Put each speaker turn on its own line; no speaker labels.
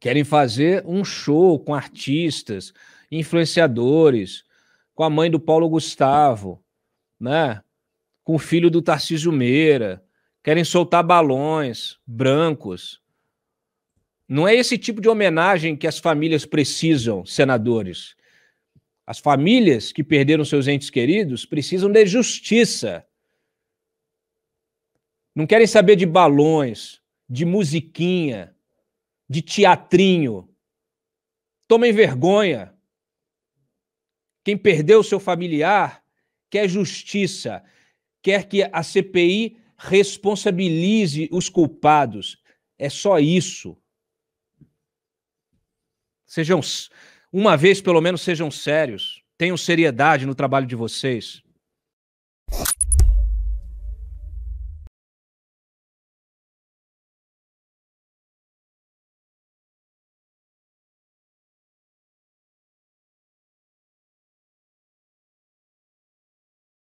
Querem fazer um show com artistas, influenciadores, com a mãe do Paulo Gustavo, né? Com o filho do Tarcísio Meira. Querem soltar balões brancos. Não é esse tipo de homenagem que as famílias precisam, senadores. As famílias que perderam seus entes queridos precisam de justiça. Não querem saber de balões, de musiquinha, de teatrinho. Tomem vergonha. Quem perdeu seu familiar quer justiça, quer que a CPI responsabilize os culpados. É só isso. Sejam, uma vez pelo menos, sejam sérios. Tenham seriedade no trabalho de vocês.